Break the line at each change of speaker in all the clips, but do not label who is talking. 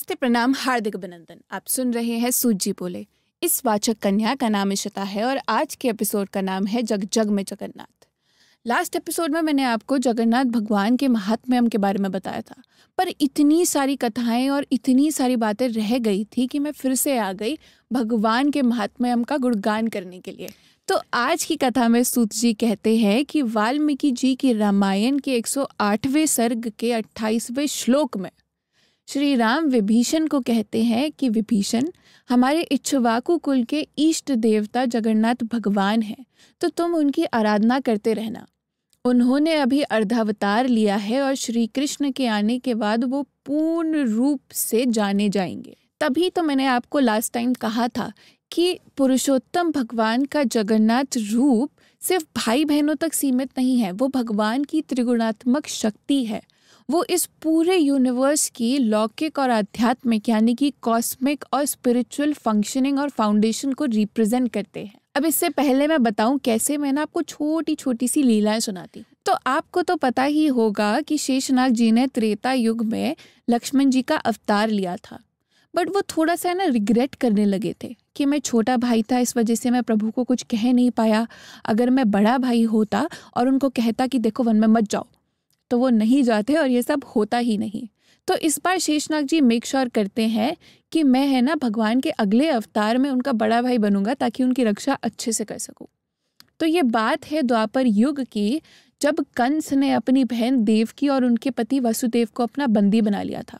नमस्ते प्रणाम हार्दिक अभिनंदन आप सुन रहे हैं सूजी बोले इस वाचक कन्या का नाम इशिता है और आज के एपिसोड का नाम है जग जग में जगन्नाथ लास्ट एपिसोड में मैंने आपको जगन्नाथ भगवान के महात्म्यम के बारे में बताया था पर इतनी सारी कथाएं और इतनी सारी बातें रह गई थी कि मैं फिर से आ गई भगवान के महात्म्यम का गुणगान करने के लिए तो आज की कथा में सूत जी कहते हैं कि वाल्मीकि जी की रामायण के 108वें सर्ग के 28वें श्लोक में श्री राम विभीषण को कहते हैं कि विभीषण हमारे इच्छुवाकु कुल के ईष्ट देवता जगन्नाथ भगवान हैं तो तुम उनकी आराधना करते रहना उन्होंने अभी अर्धावतार लिया है और श्री कृष्ण के आने के बाद वो पूर्ण रूप से जाने जाएंगे तभी तो मैंने आपको लास्ट टाइम कहा था कि पुरुषोत्तम भगवान का जगन्नाथ रूप सिर्फ भाई बहनों तक सीमित नहीं है वो भगवान की त्रिगुणात्मक शक्ति है वो इस पूरे यूनिवर्स की लौकिक और आध्यात्मिक यानी कि कॉस्मिक और स्पिरिचुअल फंक्शनिंग और फाउंडेशन को रिप्रेजेंट करते हैं अब इससे पहले मैं बताऊं कैसे मैंने आपको छोटी छोटी सी लीलाएं सुनाती तो आपको तो पता ही होगा कि शेषनाग जी ने त्रेता युग में लक्ष्मण जी का अवतार लिया था बट वो थोड़ा सा ना रिग्रेट करने लगे थे कि मैं छोटा भाई था इस वजह से मैं प्रभु को कुछ कह नहीं पाया अगर मैं बड़ा भाई होता और उनको कहता कि देखो वन में मत जाओ तो वो नहीं जाते और ये सब होता ही नहीं तो इस बार शेषनाग जी मेक श्योर करते हैं कि मैं है ना भगवान के अगले अवतार में उनका बड़ा भाई बनूंगा ताकि उनकी रक्षा अच्छे से कर सकूँ तो ये बात है द्वापर युग की जब कंस ने अपनी बहन देवकी और उनके पति वसुदेव को अपना बंदी बना लिया था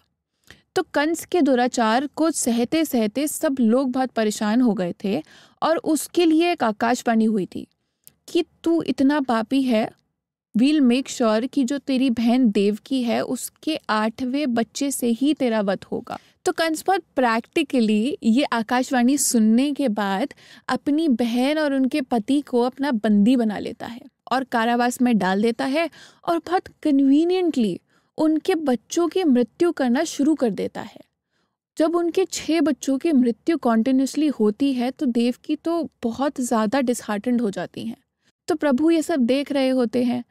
तो कंस के दुराचार को सहते सहते सब लोग बहुत परेशान हो गए थे और उसके लिए एक आकाशवाणी हुई थी कि तू इतना पापी है वील मेक श्योर कि जो तेरी बहन देवकी है उसके आठवें बच्चे से ही तेरा वध होगा तो कंस बहुत प्रैक्टिकली ये आकाशवाणी सुनने के बाद अपनी बहन और उनके पति को अपना बंदी बना लेता है और कारावास में डाल देता है और बहुत कन्वीनियंटली उनके बच्चों की मृत्यु करना शुरू कर देता है जब उनके छः बच्चों की मृत्यु कॉन्टिन्यूसली होती है तो देव की तो बहुत ज़्यादा डिसहार्टेंड हो जाती हैं तो प्रभु ये सब देख रहे होते हैं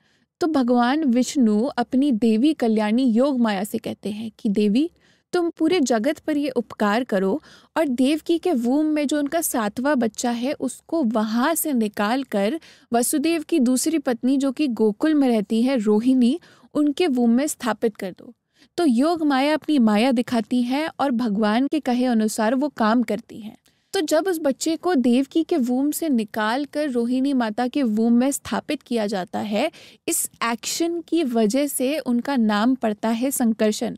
तो भगवान विष्णु अपनी देवी कल्याणी योग माया से कहते हैं कि देवी तुम पूरे जगत पर ये उपकार करो और देवकी के वूम में जो उनका सातवां बच्चा है उसको वहाँ से निकाल कर वसुदेव की दूसरी पत्नी जो कि गोकुल में रहती है रोहिणी उनके वूम में स्थापित कर दो तो योग माया अपनी माया दिखाती है और भगवान के कहे अनुसार वो काम करती है तो जब उस बच्चे को देवकी के वूम से निकाल कर रोहिणी माता के वूम में स्थापित किया जाता है इस एक्शन की वजह से उनका नाम पड़ता है संकर्षण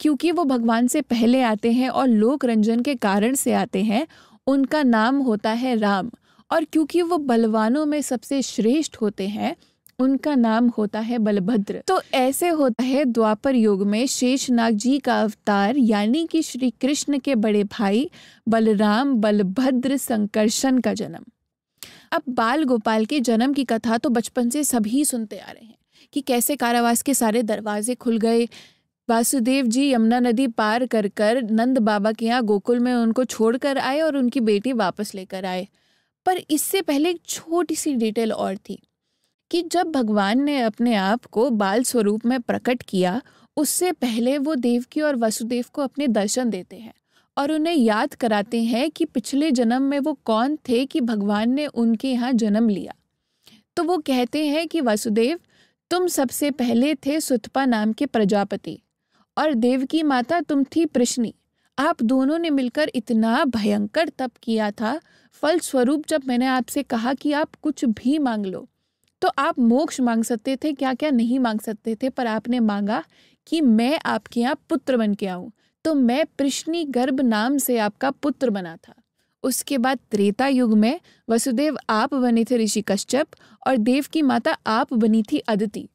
क्योंकि वो भगवान से पहले आते हैं और लोक रंजन के कारण से आते हैं उनका नाम होता है राम और क्योंकि वो बलवानों में सबसे श्रेष्ठ होते हैं उनका नाम होता है बलभद्र तो ऐसे होता है द्वापर युग में शेषनाग जी का अवतार यानी कि श्री कृष्ण के बड़े भाई बलराम बलभद्र संकर्षण का जन्म अब बाल गोपाल के जन्म की कथा तो बचपन से सभी सुनते आ रहे हैं कि कैसे कारावास के सारे दरवाजे खुल गए वासुदेव जी यमुना नदी पार कर कर नंद बाबा के यहाँ गोकुल में उनको छोड़कर आए और उनकी बेटी वापस लेकर आए पर इससे पहले एक छोटी सी डिटेल और थी कि जब भगवान ने अपने आप को बाल स्वरूप में प्रकट किया उससे पहले वो देवकी और वसुदेव को अपने दर्शन देते हैं और उन्हें याद कराते हैं कि पिछले जन्म में वो कौन थे कि भगवान ने उनके यहाँ जन्म लिया तो वो कहते हैं कि वसुदेव तुम सबसे पहले थे सुतपा नाम के प्रजापति और देवकी माता तुम थी प्रश्नी आप दोनों ने मिलकर इतना भयंकर तप किया था फलस्वरूप जब मैंने आपसे कहा कि आप कुछ भी मांग लो तो आप मोक्ष मांग सकते थे क्या क्या नहीं मांग सकते थे पर आपने मांगा कि मैं आपके यहाँ पुत्र बन के आऊँ तो मैं प्रश्नी गर्भ नाम से आपका पुत्र बना था उसके बाद त्रेता युग में वसुदेव आप बने थे ऋषि कश्यप और देव की माता आप बनी थी अदिति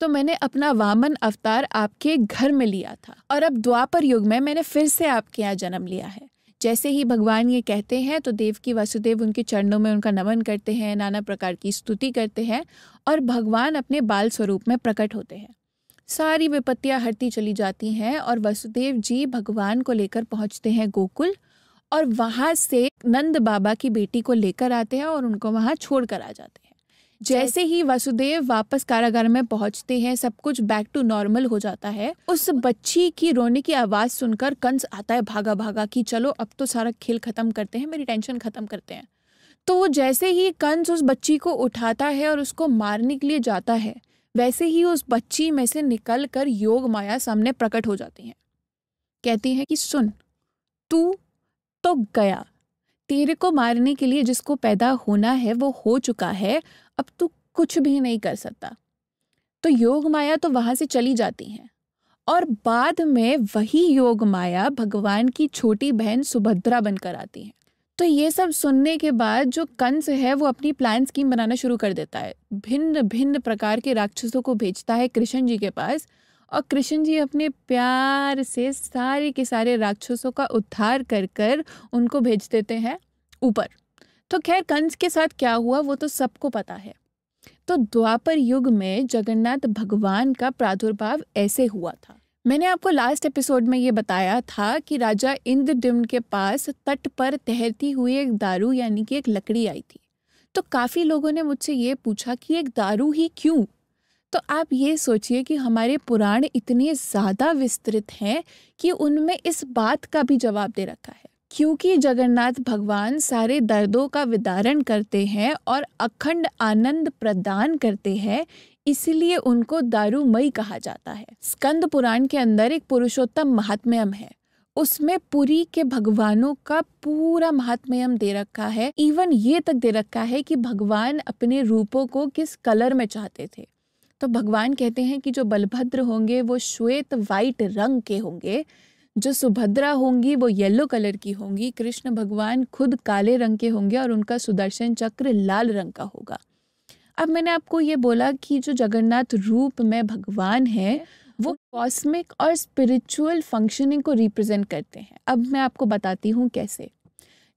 तो मैंने अपना वामन अवतार आपके घर में लिया था और अब द्वापर युग में मैंने फिर से आपके यहाँ जन्म लिया है जैसे ही भगवान ये कहते हैं तो देव की वासुदेव उनके चरणों में उनका नमन करते हैं नाना प्रकार की स्तुति करते हैं और भगवान अपने बाल स्वरूप में प्रकट होते हैं सारी विपत्तियां हटती चली जाती हैं और वसुदेव जी भगवान को लेकर पहुंचते हैं गोकुल और वहाँ से नंद बाबा की बेटी को लेकर आते हैं और उनको वहाँ छोड़ कर आ जाते हैं जैसे ही वसुदेव वापस कारागार में पहुंचते हैं सब कुछ बैक टू नॉर्मल हो जाता है उस बच्ची की रोने की आवाज सुनकर कंस आता है भागा भागा कि चलो अब तो सारा खेल खत्म करते हैं मेरी टेंशन खत्म करते हैं तो वो जैसे ही कंस उस बच्ची को उठाता है और उसको मारने के लिए जाता है वैसे ही उस बच्ची में से निकल कर योग माया सामने प्रकट हो जाती है कहती है कि सुन तू तो गया तेरे को मारने के लिए जिसको पैदा होना है वो हो चुका है अब तू कुछ भी नहीं कर सकता तो योग माया तो वहाँ से चली जाती है और बाद में वही योग माया भगवान की छोटी बहन सुभद्रा बनकर आती है तो ये सब सुनने के बाद जो कंस है वो अपनी प्लान स्कीम बनाना शुरू कर देता है भिन्न भिन्न प्रकार के राक्षसों को भेजता है कृष्ण जी के पास और कृष्ण जी अपने प्यार से सारे के सारे राक्षसों का उद्धार कर कर उनको भेज देते हैं ऊपर तो खैर कंस के साथ क्या हुआ वो तो सबको पता है तो द्वापर युग में जगन्नाथ भगवान का प्रादुर्भाव ऐसे हुआ था मैंने आपको लास्ट एपिसोड में ये बताया था कि राजा इंद्रद्युम्न के पास तट पर तैरती हुई एक दारू यानी कि एक लकड़ी आई थी तो काफ़ी लोगों ने मुझसे ये पूछा कि एक दारू ही क्यों तो आप ये सोचिए कि हमारे पुराण इतने ज़्यादा विस्तृत हैं कि उनमें इस बात का भी जवाब दे रखा है क्योंकि जगन्नाथ भगवान सारे दर्दों का विदारण करते हैं और अखंड आनंद प्रदान करते हैं इसलिए उनको दारूमयी कहा जाता है स्कंद पुराण के अंदर एक पुरुषोत्तम महात्म्यम है उसमें पुरी के भगवानों का पूरा महात्म्यम दे रखा है इवन ये तक दे रखा है कि भगवान अपने रूपों को किस कलर में चाहते थे तो भगवान कहते हैं कि जो बलभद्र होंगे वो श्वेत वाइट रंग के होंगे जो सुभद्रा होंगी वो येलो कलर की होंगी कृष्ण भगवान खुद काले रंग के होंगे और उनका सुदर्शन चक्र लाल रंग का होगा अब मैंने आपको ये बोला कि जो जगन्नाथ रूप में भगवान है वो कॉस्मिक और स्पिरिचुअल फंक्शनिंग को रिप्रेजेंट करते हैं अब मैं आपको बताती हूँ कैसे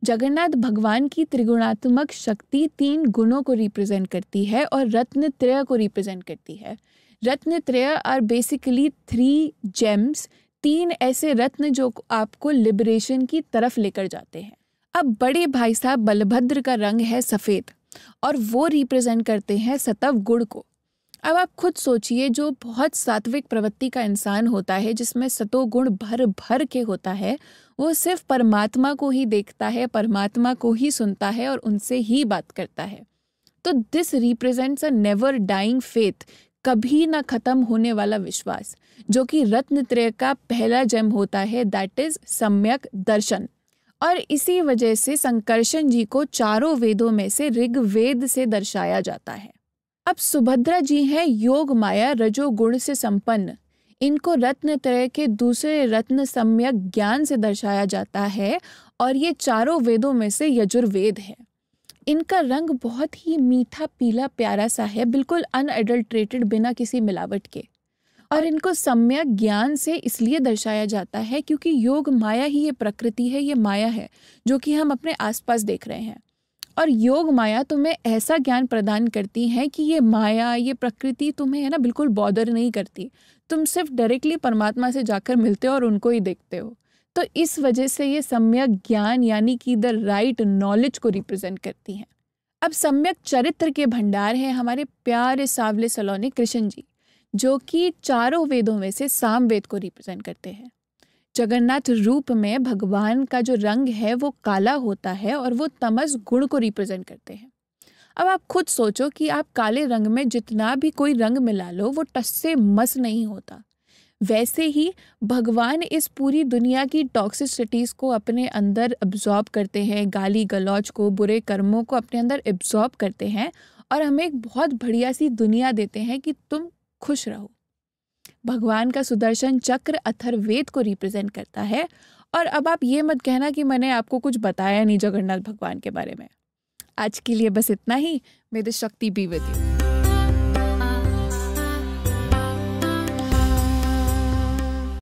जगन्नाथ भगवान की त्रिगुणात्मक शक्ति तीन गुणों को रिप्रेजेंट करती है और रत्न त्रय को रिप्रेजेंट करती है रत्न त्रय आर बेसिकली थ्री जेम्स तीन ऐसे रत्न जो आपको लिबरेशन की तरफ लेकर जाते हैं अब बड़े भाई साहब बलभद्र का रंग है सफ़ेद और वो रिप्रेजेंट करते हैं सतव गुण को अब आप खुद सोचिए जो बहुत सात्विक प्रवृत्ति का इंसान होता है जिसमें सतोगुण भर भर के होता है वो सिर्फ परमात्मा को ही देखता है परमात्मा को ही सुनता है और उनसे ही बात करता है तो this represents a never dying faith कभी ना खत्म होने वाला विश्वास जो कि रत्न त्रय का पहला जन्म होता है दैट इज सम्यक दर्शन और इसी वजह से संकर्षण जी को चारों वेदों में से ऋग्वेद से दर्शाया जाता है अब सुभद्रा जी हैं योग माया रजोगुण से संपन्न इनको रत्न त्रय के दूसरे रत्न सम्यक ज्ञान से दर्शाया जाता है और ये चारों वेदों में से यजुर्वेद है इनका रंग बहुत ही मीठा पीला प्यारा सा है बिल्कुल अनएडल्ट्रेटेड बिना किसी मिलावट के और इनको सम्यक ज्ञान से इसलिए दर्शाया जाता है क्योंकि योग माया ही ये प्रकृति है ये माया है जो कि हम अपने आसपास देख रहे हैं और योग माया तुम्हें ऐसा ज्ञान प्रदान करती है कि ये माया ये प्रकृति तुम्हें है ना बिल्कुल बॉदर नहीं करती तुम सिर्फ डायरेक्टली परमात्मा से जाकर मिलते हो और उनको ही देखते हो तो इस वजह से ये सम्यक ज्ञान यानी कि द राइट नॉलेज को रिप्रेजेंट करती हैं अब सम्यक चरित्र के भंडार हैं हमारे प्यारे सावले सलोने कृष्ण जी जो कि चारों वेदों में से साम वेद को रिप्रेजेंट करते हैं जगन्नाथ रूप में भगवान का जो रंग है वो काला होता है और वो तमस गुण को रिप्रेजेंट करते हैं अब आप खुद सोचो कि आप काले रंग में जितना भी कोई रंग मिला लो वो टस से मस नहीं होता वैसे ही भगवान इस पूरी दुनिया की टॉक्सिसिटीज़ को अपने अंदर अब्जॉर्ब करते हैं गाली गलौज को बुरे कर्मों को अपने अंदर एब्जॉर्ब करते हैं और हमें एक बहुत बढ़िया सी दुनिया देते हैं कि तुम खुश रहो भगवान का सुदर्शन चक्र अथर्वेद को रिप्रेजेंट करता है और अब आप ये मत कहना कि मैंने आपको कुछ बताया नहीं जगन्नाथ भगवान के बारे में आज के लिए बस इतना ही मेरे शक्ति बी यू